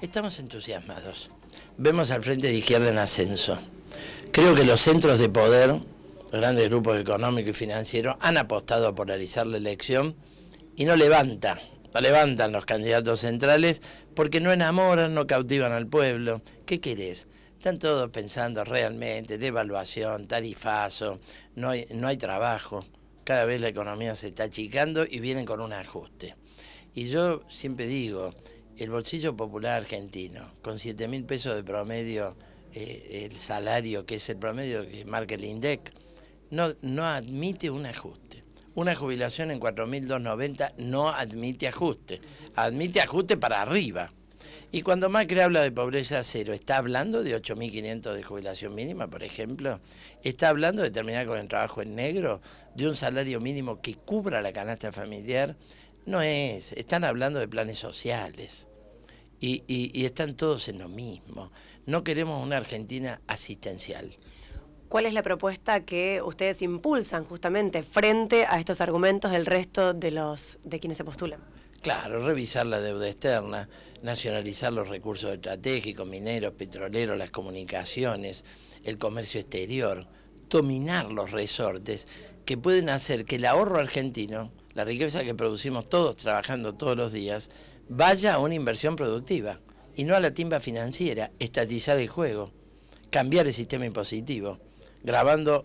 Estamos entusiasmados. Vemos al frente de izquierda en ascenso. Creo que los centros de poder, grandes grupos económicos y financieros, han apostado a polarizar la elección y no levanta, no levantan los candidatos centrales porque no enamoran, no cautivan al pueblo. ¿Qué querés? Están todos pensando realmente, devaluación, tarifazo, no no hay trabajo. Cada vez la economía se está achicando y vienen con un ajuste. Y yo siempre digo, el bolsillo popular argentino, con 7 mil pesos de promedio, eh, el salario que es el promedio que marca el INDEC, no, no admite un ajuste. Una jubilación en 4.290 no admite ajuste, admite ajuste para arriba. Y cuando Macri habla de pobreza cero, ¿está hablando de 8.500 de jubilación mínima, por ejemplo? ¿Está hablando de terminar con el trabajo en negro? ¿De un salario mínimo que cubra la canasta familiar? No es. Están hablando de planes sociales. Y, están todos en lo mismo. No queremos una Argentina asistencial. ¿Cuál es la propuesta que ustedes impulsan justamente frente a estos argumentos del resto de los de quienes se postulan? Claro, revisar la deuda externa, nacionalizar los recursos estratégicos, mineros, petroleros, las comunicaciones, el comercio exterior, dominar los resortes que pueden hacer que el ahorro argentino, la riqueza que producimos todos trabajando todos los días, vaya a una inversión productiva y no a la timba financiera, estatizar el juego, cambiar el sistema impositivo, grabando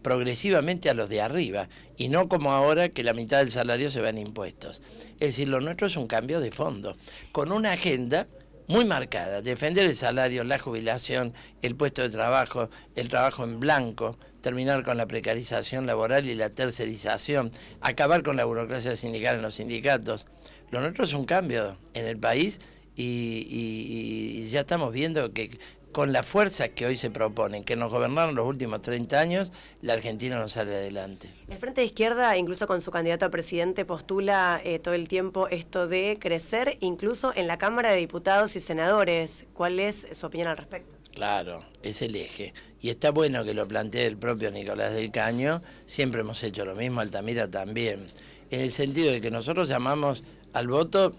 progresivamente a los de arriba y no como ahora que la mitad del salario se va en impuestos. Es decir, lo nuestro es un cambio de fondo, con una agenda muy marcada, defender el salario, la jubilación, el puesto de trabajo, el trabajo en blanco, terminar con la precarización laboral y la tercerización, acabar con la burocracia sindical en los sindicatos. Lo nuestro es un cambio en el país y ya estamos viendo que con las fuerzas que hoy se proponen, que nos gobernaron los últimos 30 años, la Argentina no sale adelante. El Frente de Izquierda, incluso con su candidato a presidente, postula eh, todo el tiempo esto de crecer, incluso en la Cámara de Diputados y Senadores. ¿Cuál es su opinión al respecto? Claro, es el eje. Y está bueno que lo plantee el propio Nicolás del Caño, siempre hemos hecho lo mismo, Altamira también, en el sentido de que nosotros llamamos al voto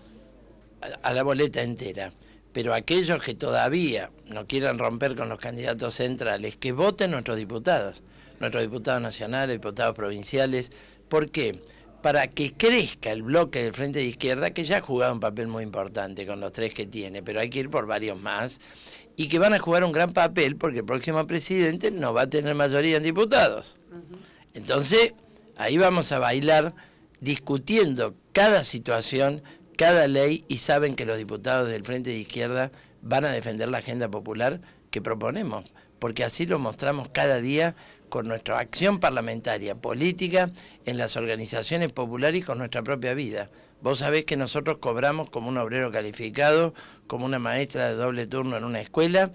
a la boleta entera pero aquellos que todavía no quieran romper con los candidatos centrales, que voten nuestros diputados, nuestros diputados nacionales, diputados provinciales. ¿Por qué? Para que crezca el bloque del Frente de Izquierda, que ya ha jugado un papel muy importante con los tres que tiene, pero hay que ir por varios más, y que van a jugar un gran papel porque el próximo presidente no va a tener mayoría en diputados. Entonces, ahí vamos a bailar discutiendo cada situación cada ley y saben que los diputados del Frente de Izquierda van a defender la agenda popular que proponemos, porque así lo mostramos cada día con nuestra acción parlamentaria, política, en las organizaciones populares y con nuestra propia vida. Vos sabés que nosotros cobramos como un obrero calificado, como una maestra de doble turno en una escuela,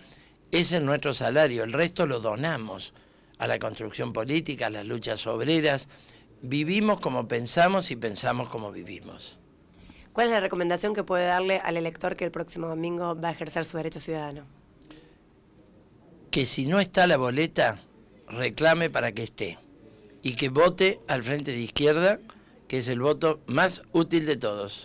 ese es nuestro salario, el resto lo donamos a la construcción política, a las luchas obreras, vivimos como pensamos y pensamos como vivimos. ¿Cuál es la recomendación que puede darle al elector que el próximo domingo va a ejercer su derecho ciudadano? Que si no está la boleta, reclame para que esté y que vote al frente de izquierda, que es el voto más útil de todos.